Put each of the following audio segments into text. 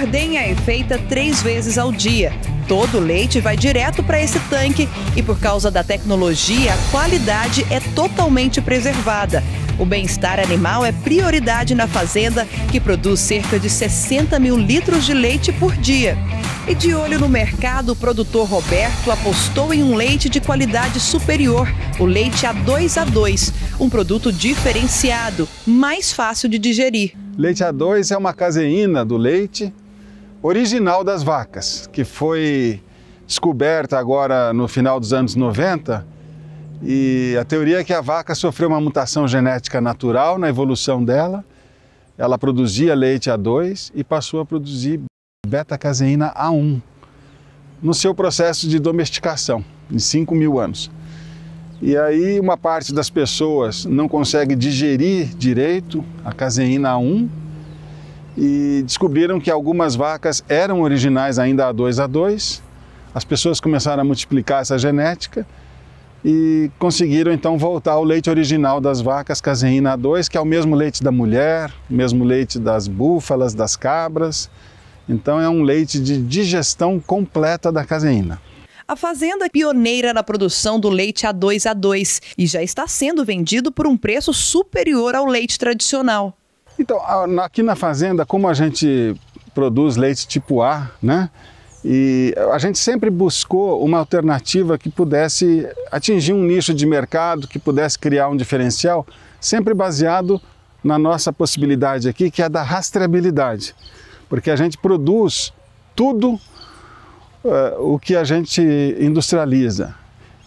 ordenha é feita três vezes ao dia. Todo o leite vai direto para esse tanque e, por causa da tecnologia, a qualidade é totalmente preservada. O bem-estar animal é prioridade na fazenda, que produz cerca de 60 mil litros de leite por dia. E de olho no mercado, o produtor Roberto apostou em um leite de qualidade superior, o leite A2A2, A2, um produto diferenciado, mais fácil de digerir. Leite A2 é uma caseína do leite original das vacas, que foi descoberta agora no final dos anos 90. E a teoria é que a vaca sofreu uma mutação genética natural na evolução dela. Ela produzia leite A2 e passou a produzir beta-caseína A1 no seu processo de domesticação, em 5 mil anos. E aí uma parte das pessoas não consegue digerir direito a caseína A1 e descobriram que algumas vacas eram originais ainda A2A2. As pessoas começaram a multiplicar essa genética e conseguiram então voltar ao leite original das vacas caseína A2, que é o mesmo leite da mulher, o mesmo leite das búfalas, das cabras. Então é um leite de digestão completa da caseína. A fazenda é pioneira na produção do leite A2A2 e já está sendo vendido por um preço superior ao leite tradicional. Então, aqui na fazenda, como a gente produz leite tipo A, né? E a gente sempre buscou uma alternativa que pudesse atingir um nicho de mercado, que pudesse criar um diferencial, sempre baseado na nossa possibilidade aqui, que é da rastreabilidade. Porque a gente produz tudo uh, o que a gente industrializa.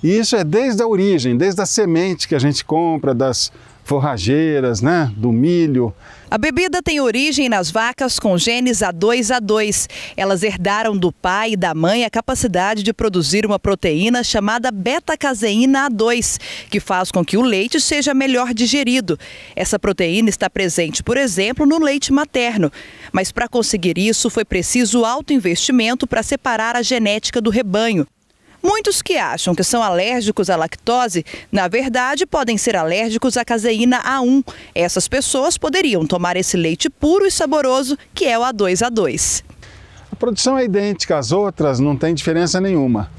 E isso é desde a origem, desde a semente que a gente compra, das forrageiras, né, do milho, a bebida tem origem nas vacas com genes A2A2. Elas herdaram do pai e da mãe a capacidade de produzir uma proteína chamada beta-caseína A2, que faz com que o leite seja melhor digerido. Essa proteína está presente, por exemplo, no leite materno. Mas para conseguir isso, foi preciso alto investimento para separar a genética do rebanho. Muitos que acham que são alérgicos à lactose, na verdade, podem ser alérgicos à caseína A1. Essas pessoas poderiam tomar esse leite puro e saboroso, que é o A2A2. A produção é idêntica às outras, não tem diferença nenhuma.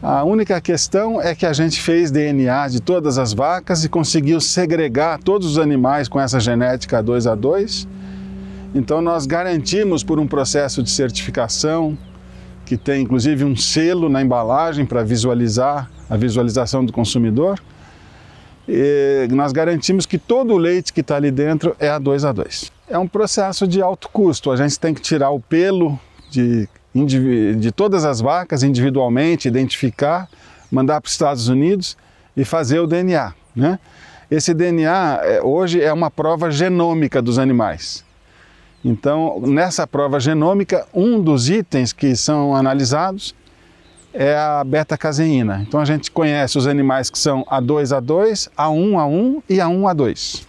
A única questão é que a gente fez DNA de todas as vacas e conseguiu segregar todos os animais com essa genética 2A2. Então nós garantimos por um processo de certificação, que tem inclusive um selo na embalagem para visualizar a visualização do consumidor. E nós garantimos que todo o leite que está ali dentro é A2A2. 2 É um processo de alto custo, a gente tem que tirar o pelo de, de todas as vacas individualmente, identificar, mandar para os Estados Unidos e fazer o DNA. Né? Esse DNA é, hoje é uma prova genômica dos animais. Então, nessa prova genômica, um dos itens que são analisados é a beta-caseína. Então, a gente conhece os animais que são A2A2, A1A1 e A1A2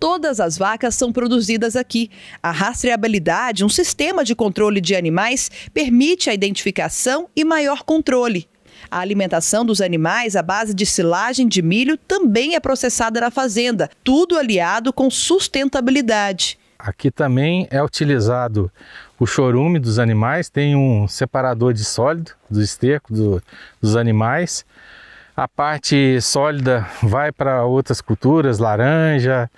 todas as vacas são produzidas aqui. A rastreabilidade, um sistema de controle de animais, permite a identificação e maior controle. A alimentação dos animais à base de silagem de milho também é processada na fazenda, tudo aliado com sustentabilidade. Aqui também é utilizado o chorume dos animais, tem um separador de sólido do esterco do, dos animais. A parte sólida vai para outras culturas, laranja,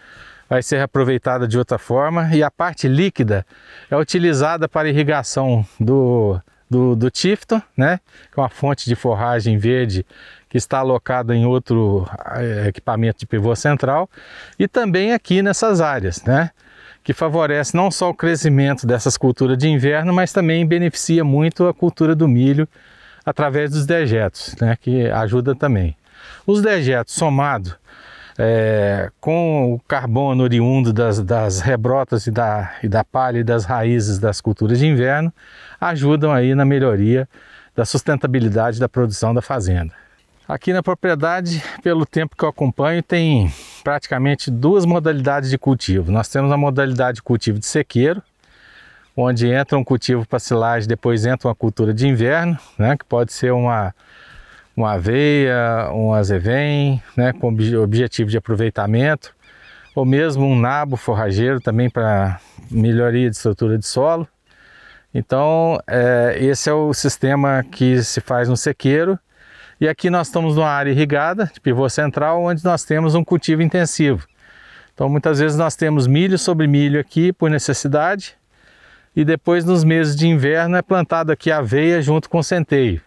vai ser aproveitada de outra forma. E a parte líquida é utilizada para irrigação do, do, do tifto, né? que é uma fonte de forragem verde que está alocada em outro eh, equipamento de pivô central. E também aqui nessas áreas, né? que favorece não só o crescimento dessas culturas de inverno, mas também beneficia muito a cultura do milho através dos dejetos, né, que ajuda também. Os dejetos somados é, com o carbono oriundo das, das rebrotas e da, e da palha e das raízes das culturas de inverno ajudam aí na melhoria da sustentabilidade da produção da fazenda. Aqui na propriedade, pelo tempo que eu acompanho, tem praticamente duas modalidades de cultivo. Nós temos a modalidade de cultivo de sequeiro, onde entra um cultivo para silagem, depois entra uma cultura de inverno, né, que pode ser uma, uma aveia, um azevém, né, com objetivo de aproveitamento, ou mesmo um nabo forrageiro também para melhoria de estrutura de solo. Então, é, esse é o sistema que se faz no sequeiro e aqui nós estamos numa área irrigada, de pivô central, onde nós temos um cultivo intensivo. Então muitas vezes nós temos milho sobre milho aqui por necessidade e depois nos meses de inverno é plantado aqui aveia junto com centeio.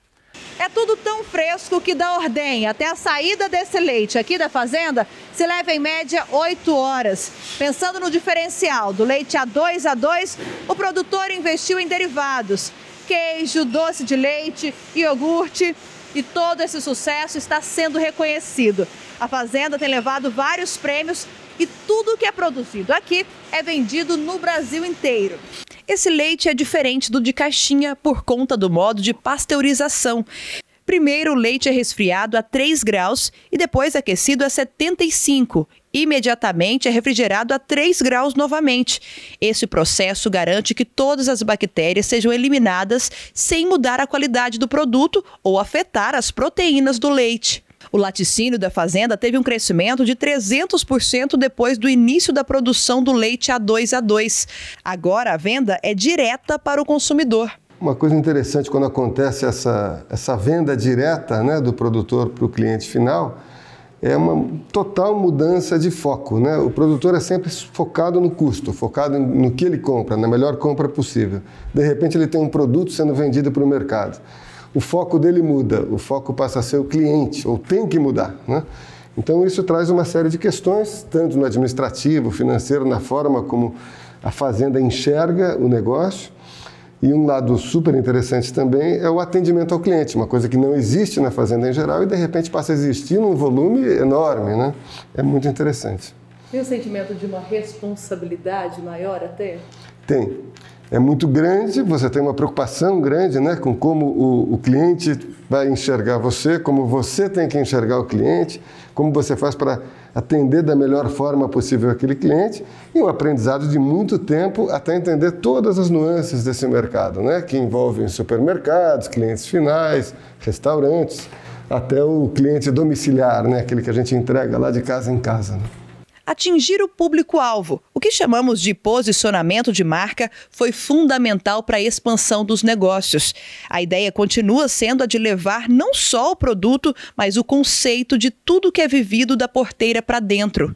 É tudo tão fresco que da ordem. até a saída desse leite aqui da fazenda se leva em média 8 horas. Pensando no diferencial do leite A2 A2, o produtor investiu em derivados, queijo, doce de leite, iogurte e todo esse sucesso está sendo reconhecido. A Fazenda tem levado vários prêmios e tudo que é produzido aqui é vendido no Brasil inteiro. Esse leite é diferente do de caixinha por conta do modo de pasteurização. Primeiro, o leite é resfriado a 3 graus e depois aquecido a 75 imediatamente é refrigerado a 3 graus novamente. Esse processo garante que todas as bactérias sejam eliminadas sem mudar a qualidade do produto ou afetar as proteínas do leite. O laticínio da fazenda teve um crescimento de 300% depois do início da produção do leite A2A2. A2. Agora a venda é direta para o consumidor. Uma coisa interessante quando acontece essa, essa venda direta né, do produtor para o cliente final é uma total mudança de foco. Né? O produtor é sempre focado no custo, focado no que ele compra, na melhor compra possível. De repente, ele tem um produto sendo vendido para o mercado. O foco dele muda, o foco passa a ser o cliente, ou tem que mudar. Né? Então, isso traz uma série de questões, tanto no administrativo, financeiro, na forma como a fazenda enxerga o negócio e um lado super interessante também é o atendimento ao cliente, uma coisa que não existe na fazenda em geral e de repente passa a existir num volume enorme, né? É muito interessante. Tem o sentimento de uma responsabilidade maior até? Tem é muito grande, você tem uma preocupação grande né, com como o, o cliente vai enxergar você, como você tem que enxergar o cliente, como você faz para atender da melhor forma possível aquele cliente e um aprendizado de muito tempo até entender todas as nuances desse mercado, né? que envolvem supermercados, clientes finais, restaurantes, até o cliente domiciliar, né? aquele que a gente entrega lá de casa em casa. Né? Atingir o público-alvo, o que chamamos de posicionamento de marca, foi fundamental para a expansão dos negócios. A ideia continua sendo a de levar não só o produto, mas o conceito de tudo que é vivido da porteira para dentro.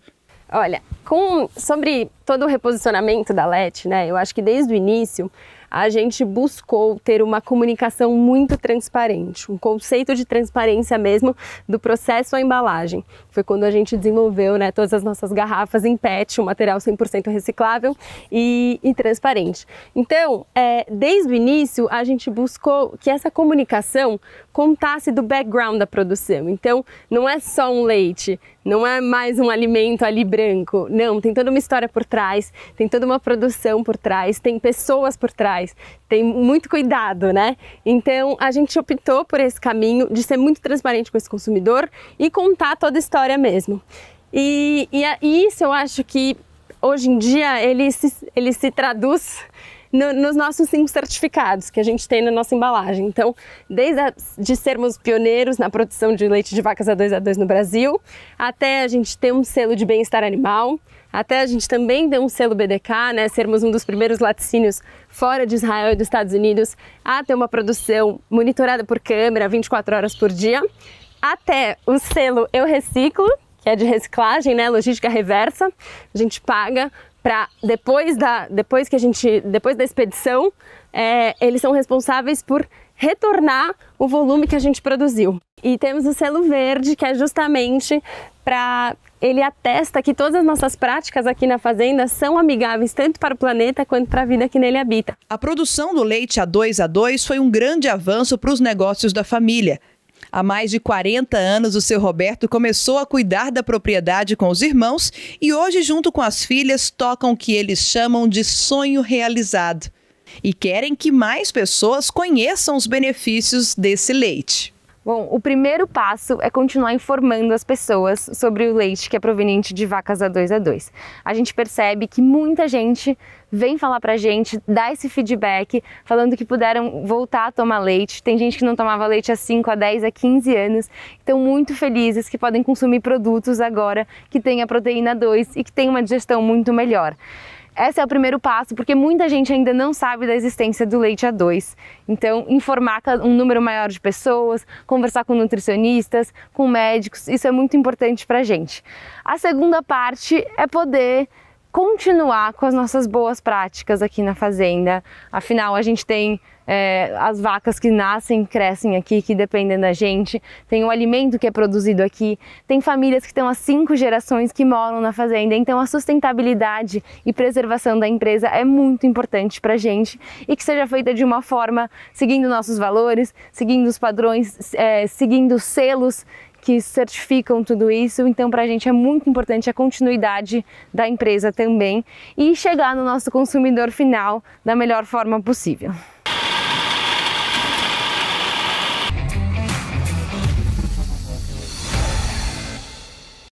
Olha, com, sobre todo o reposicionamento da LET, né, eu acho que desde o início a gente buscou ter uma comunicação muito transparente, um conceito de transparência mesmo do processo à embalagem. Foi quando a gente desenvolveu né, todas as nossas garrafas em PET, um material 100% reciclável e, e, transparente. Então, é, desde o início, a gente buscou que essa comunicação contasse do background da produção. Então, não é só um leite, não é mais um alimento ali branco. Não, tem toda uma história por trás, tem toda uma produção por trás, tem pessoas por trás, tem muito cuidado, né? Então a gente optou por esse caminho de ser muito transparente com esse consumidor e contar toda a história mesmo. E, e, e é isso eu acho que hoje em dia ele se, ele se traduz no, nos nossos cinco certificados que a gente tem na nossa embalagem. Então, desde a, de sermos pioneiros na produção de leite de vacas A2A2 no Brasil, até a gente ter um selo de bem-estar animal, até a gente também ter um selo BDK, né, sermos um dos primeiros laticínios fora de Israel e dos Estados Unidos a ter uma produção monitorada por câmera 24 horas por dia, até o selo Eu Reciclo, que é de reciclagem, né, logística reversa. A gente paga para depois da depois que a gente depois da expedição é, eles são responsáveis por retornar o volume que a gente produziu. E temos o selo verde, que é justamente para ele atesta que todas as nossas práticas aqui na fazenda são amigáveis tanto para o planeta quanto para a vida que nele habita. A produção do leite A2A2 foi um grande avanço para os negócios da família, Há mais de 40 anos, o seu Roberto começou a cuidar da propriedade com os irmãos e hoje, junto com as filhas, tocam o que eles chamam de sonho realizado. E querem que mais pessoas conheçam os benefícios desse leite. Bom, o primeiro passo é continuar informando as pessoas sobre o leite que é proveniente de vacas A2A2. 2 a a gente percebe que muita gente vem falar pra gente, dá esse feedback, falando que puderam voltar a tomar leite. Tem gente que não tomava leite há 5, a 10, a 15 anos. Estão muito felizes que podem consumir produtos agora que têm a proteína 2 e que têm uma digestão muito melhor. Esse é o primeiro passo, porque muita gente ainda não sabe da existência do leite A2. Então, informar um número maior de pessoas, conversar com nutricionistas, com médicos, isso é muito importante para gente. A segunda parte é poder continuar com as nossas boas práticas aqui na fazenda. Afinal, a gente tem é, as vacas que nascem, crescem aqui, que dependem da gente, tem o alimento que é produzido aqui, tem famílias que estão há cinco gerações que moram na fazenda, então a sustentabilidade e preservação da empresa é muito importante para a gente e que seja feita de uma forma seguindo nossos valores, seguindo os padrões, é, seguindo selos que certificam tudo isso. Então, para a gente é muito importante a continuidade da empresa também e chegar no nosso consumidor final da melhor forma possível.